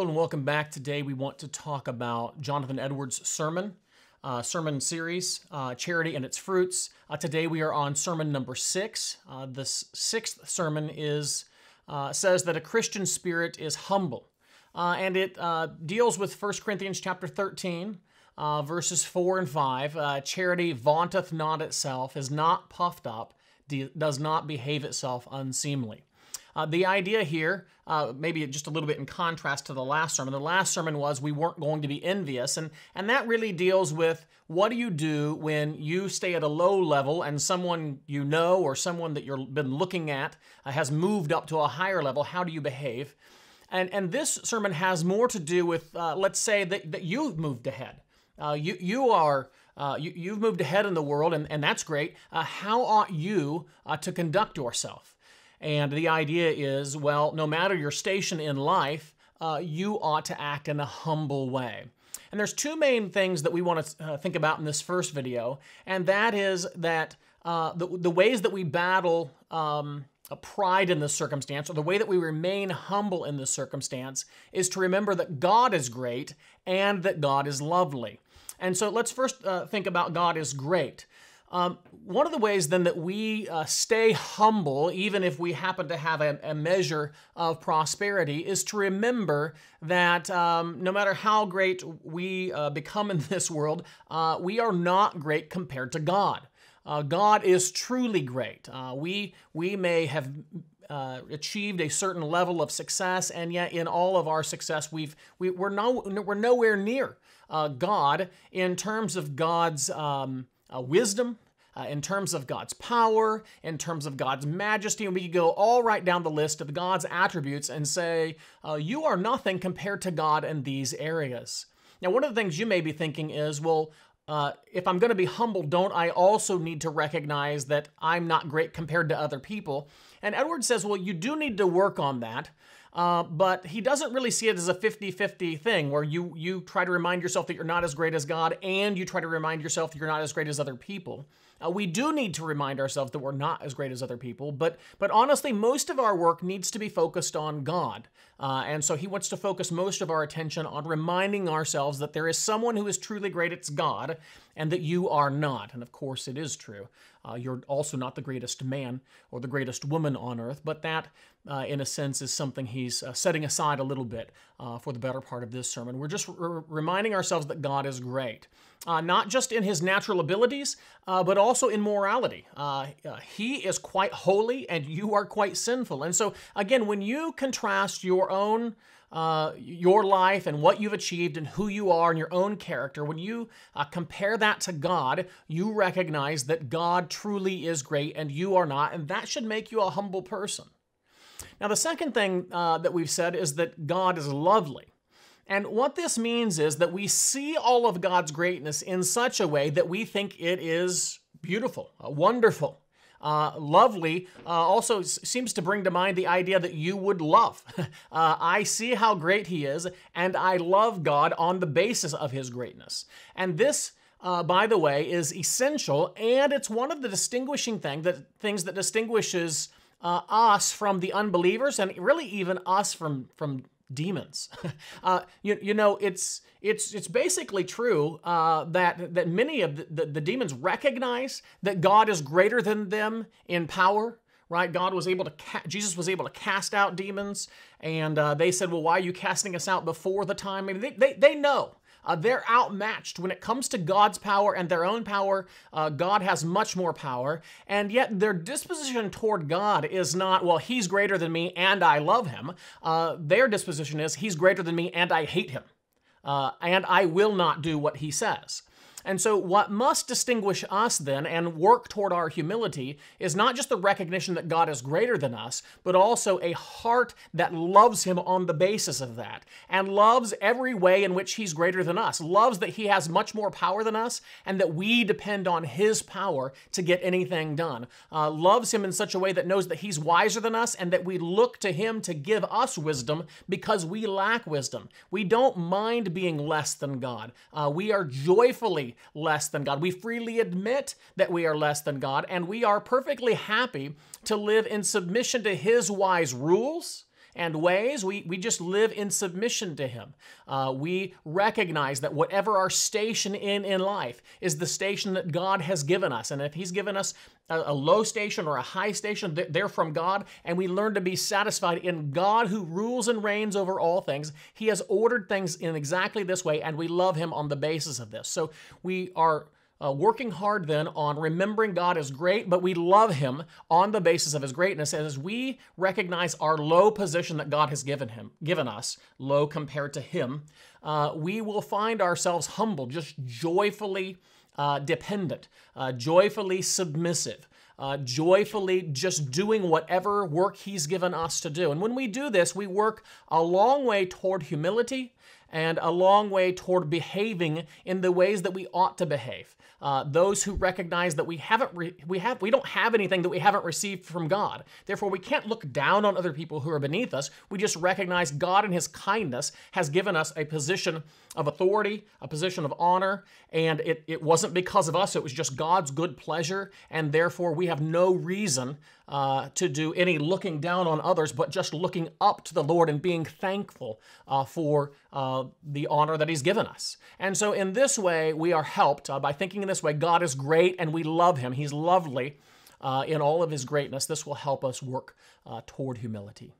Hello and welcome back. Today we want to talk about Jonathan Edwards' sermon, uh, sermon series, uh, Charity and Its Fruits. Uh, today we are on sermon number six. Uh, this sixth sermon is uh, says that a Christian spirit is humble, uh, and it deals with 1 Corinthians chapter 13, verses 4 and 5. Charity vaunteth not itself, is not puffed up, does not behave itself unseemly. Uh, the idea here, uh, maybe just a little bit in contrast to the last sermon, the last sermon was we weren't going to be envious, and, and that really deals with what do you do when you stay at a low level and someone you know or someone that you've been looking at uh, has moved up to a higher level, how do you behave? And, and this sermon has more to do with, uh, let's say, that, that you've moved ahead. Uh, you, you are uh, you, have moved ahead in the world, and, and that's great. Uh, how ought you uh, to conduct yourself? And the idea is well, no matter your station in life, uh, you ought to act in a humble way. And there's two main things that we want to uh, think about in this first video, and that is that uh, the, the, ways that we battle um, pride in this circumstance, or the way that we remain humble in this circumstance, is to remember that God is great and that God is lovely. And so let's first uh, think about God is great. Um, one of the ways then that we uh, stay humble, even if we happen to have a, a measure of prosperity, is to remember that um, no matter how great we uh, become in this world, uh, we are not great compared to God. Uh, God is truly great. Uh, we, we may have uh, achieved a certain level of success, and yet in all of our success, we've we, we are no we're nowhere near uh, God in terms of God's um, uh, wisdom, uh, in terms of God's power, in terms of God's majesty, and we could go all right down the list of God's attributes and say, uh, you are nothing compared to God in these areas. Now, one of the things you may be thinking is, well, uh, if I'm going to be humble, don't I also need to recognize that I'm not great compared to other people? And Edward says, well, you do need to work on that. Uh, but he doesn't really see it as a 50-50 thing where you, you try to remind yourself that you're not as great as God and you try to remind yourself that you're not as great as other people. Uh, we do need to remind ourselves that we're not as great as other people, but but honestly, most of our work needs to be focused on God, uh, and so He wants to focus most of our attention on reminding ourselves that there is someone who is truly great. It's God, and that you are not. And of course, it is true. Uh, you're also not the greatest man or the greatest woman on earth, but that, uh, in a sense, is something he's uh, setting aside a little bit uh, for the better part of this sermon. We're just reminding ourselves that God is great uh, not just in his natural abilities, uh, but also in morality. Uh, uh, he is quite holy and you are quite sinful. And so, again, when you contrast your own uh, your life and what you've achieved and who you are and your own character, when you uh, compare that to God, you recognize that God truly is great and you are not, and that should make you a humble person. Now, the second thing that we've said is that God is lovely. And what this means is that we see all of God's greatness in such a way that we think it is beautiful, uh, wonderful, uh, lovely uh, also seems to bring to mind the idea that you would love. uh, I see how great he is, and I love God on the basis of his greatness. And this, uh, by the way, is essential, and it's one of the distinguishing thing that, things that distinguishes uh, us from the unbelievers, and really even us from, from demons. uh, you, you know, it's it's it's basically true uh, that that many of the, the, the demons recognize that God is greater than them in power. Right, God was able to ca- Jesus was able to cast out demons, and uh, they said, "Well, why are you casting us out before the time?" I mean, they, they, they know uh, they're outmatched. When it comes to God's power and their own power, uh, God has much more power. And yet their disposition toward God is not, well, he's greater than me and I love him. Uh, their disposition is, he's greater than me and I hate him. Uh, and I will not do what he says. And so, what must distinguish us then and work toward our humility is not just the recognition that God is greater than us, but also a heart that loves Him on the basis of that and loves every way in which He's greater than us, loves that He has much more power than us and that we depend on His power to get anything done, uh, loves Him in such a way that knows that He's wiser than us and that we look to Him to give us wisdom because we lack wisdom. We don't mind being less than God. Uh, we are joyfully less than God. We freely admit that we are less than God, and we are perfectly happy to live in submission to His wise rules and ways. We, we just live in submission to Him. Uh, we recognize that whatever our station in in life is the station that God has given us. And if He's given us a, a low station or a high station, they're from God, and we learn to be satisfied in God who rules and reigns over all things. He has ordered things in exactly this way, and we love Him on the basis of this. So we are uh, working hard then on remembering God is great, but we love Him on the basis of His greatness. as we recognize our low position that God has given Him, given us, low compared to Him, uh, we will find ourselves humble, just joyfully uh, dependent, uh, joyfully submissive. Uh, joyfully just doing whatever work he's given us to do. And when we do this, we work a long way toward humility and a long way toward behaving in the ways that we ought to behave. Uh, those who recognize that we haven't re- we have we don't have anything that we haven't received from God. Therefore, we can't look down on other people who are beneath us. We just recognize God in His kindness has given us a position of authority, a position of honor, and it, it wasn't because of us. It was just God's good pleasure, and therefore we have no reason uh, to do any looking down on others, but just looking up to the Lord and being thankful uh, for. Uh, the honor that he's given us. And so in this way, we are helped uh, by thinking in this way, God is great and we love him. He's lovely uh, in all of his greatness. This will help us work uh, toward humility.